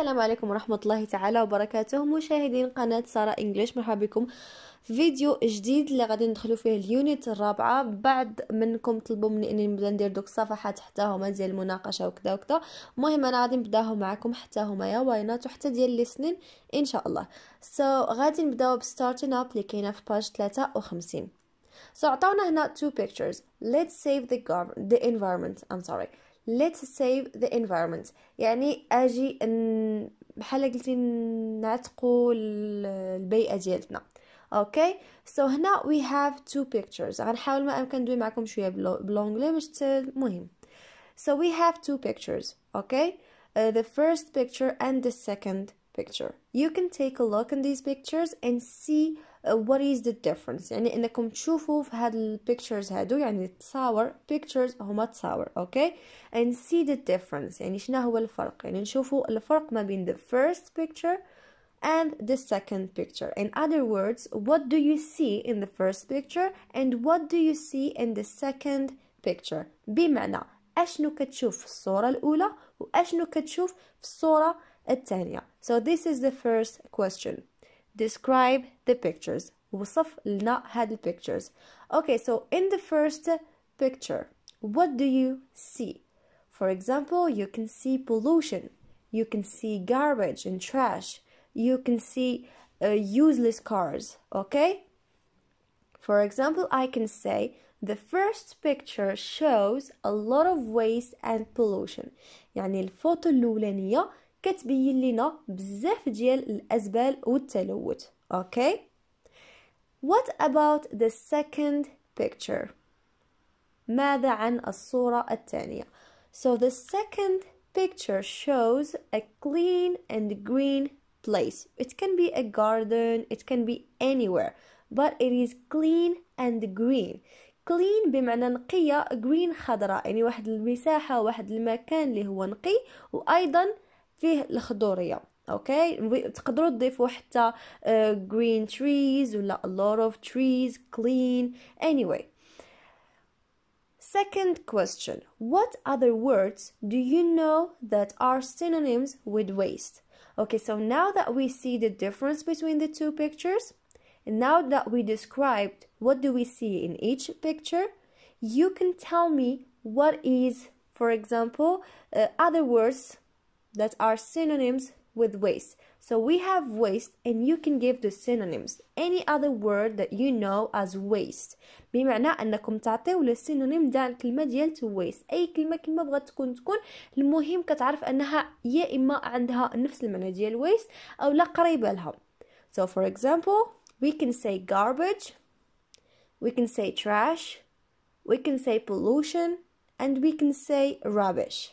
السلام عليكم ورحمة الله تعالى وبركاته مشاهدين قناة سارة انجليش مرحبا بكم فيديو جديد اللي غادي ندخلو فيه اليونت الرابعه بعد منكم طلبوا مني اني نبدا ندير دوك الصفحات حتى هما ديال المناقشه وكذا وكذا المهم انا غادي نبداهم معكم حتى هما يا واينات وحتى ديال السنين ان شاء الله سو so, غادي نبداو بستارتين اب اللي كاينه في باج 53 سو so, عطاونا هنا تو بيكتشرز ليتس سيف ذا the environment I'm let's save the environment يعني اجي بحال قلتي نعتقوا البيئه ديالتنا اوكي okay. سو so هنا وي هاف تو بيكتشرز غنحاول ما امكن ندوي معكم شويه بالانجلي باش المهم so we have two pictures okay uh, the first picture and the second picture you can take a look in these pictures and see uh, what is the difference يعني انكم تشوفوا في هاد البيكتشرز هادو يعني تصاور pictures هما تصاور اوكي okay? and see the difference يعني شنو هو الفرق يعني نشوفوا الفرق ما بين the first picture and the second picture. In other words, what do you see in the first picture and what do you see in the second picture? بمعنى أشنو كتشوف في الصورة الأولى وأشنو كتشوف في الصورة الثانية. So this is the first question describe the pictures وصف لنا هاد pictures okay so in the first picture what do you see for example you can see pollution you can see garbage and trash you can see uh, useless cars okay for example i can say the first picture shows a lot of waste and pollution يعني الفوتو الاولانيه كتبين لنا بزاف ديال الازبال والتلوث اوكي What about the second picture ماذا عن الصورة الثانية So the second picture shows a clean and green place. It can be a garden, it can be anywhere, but it is clean and green. clean بمعنى نقية green خضراء يعني واحد المساحة واحد المكان اللي هو نقي وأيضا فيه الخضوريه اوكي تقدروا تضيفوا حتى green trees ولا a lot of trees clean anyway Second question What other words do you know that are synonyms with waste? Okay, so now that we see the difference between the two pictures, and now that we described what do we see in each picture, you can tell me what is, for example, uh, other words that are synonyms with waste. So we have waste and you can give the synonyms any other word that you know as waste بمعنى انكم تعطيو للسينونيم ده الكلمة ديال to waste اي كلمه كيما بغات تكون تكون المهم كتعرف انها يا اما عندها نفس المعنى ديال waste او لا قريبة لها so for example we can say garbage we can say trash we can say pollution and we can say rubbish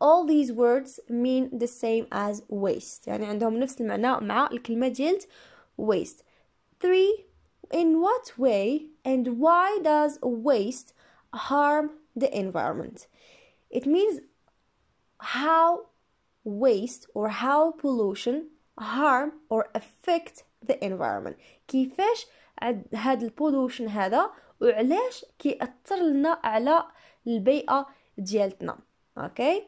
all these words mean the same as waste يعني عندهم نفس المعنى مع الكلمة جلد waste three in what way and why does waste harm the environment it means how waste or how pollution harm or affect the environment كيفاش هاد البولوشن هذا وعلاش كيأثر لنا على البيئة ديالتنا اوكي okay?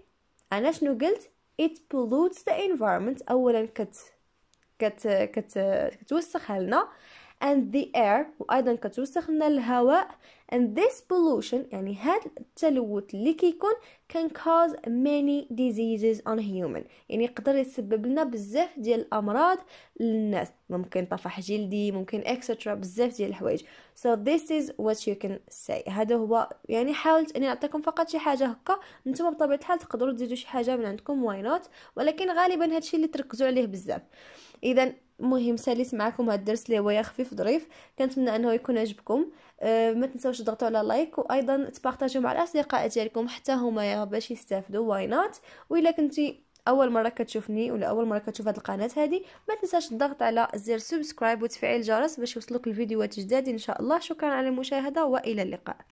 انا شنو قلت it pollutes the environment اولا كت كت كت كتوسخ لنا and the air وأيضا كتوسخ لنا الهواء and this pollution يعني هذا التلوث اللي كيكون can cause many diseases on human يعني يقدر يسبب لنا بزاف ديال الأمراض للناس ممكن طفح جلدي ممكن اكسترا بزاف ديال الحوايج so this is what you can say هذا هو يعني حاولت اني نعطيكم فقط شي حاجه هكا نتوما بطبيعه الحال تقدروا تزيدوا شي حاجه من عندكم why not ولكن غالبا هادشي اللي تركزوا عليه بزاف اذا المهم ساليت معكم هذا الدرس اللي هو خفيف ظريف كنتمنى انه يكون عجبكم أه ما تنساوش تضغطوا على لايك وايضا تبارطاجوا مع الاصدقاء ديالكم حتى هما باش يستافدوا واي نوت والا كنتي اول مره كتشوفني ولا اول مره كتشوف هذه القناه هذه ما تنساش الضغط على زر سبسكرايب وتفعيل الجرس باش يوصلوك الفيديوهات الجداد ان شاء الله شكرا على المشاهده والى اللقاء